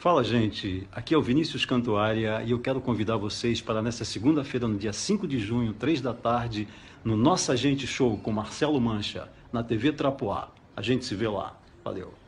Fala, gente. Aqui é o Vinícius Cantuária e eu quero convidar vocês para nesta segunda-feira, no dia 5 de junho, 3 da tarde, no Nossa Gente Show com Marcelo Mancha, na TV Trapoá. A gente se vê lá. Valeu.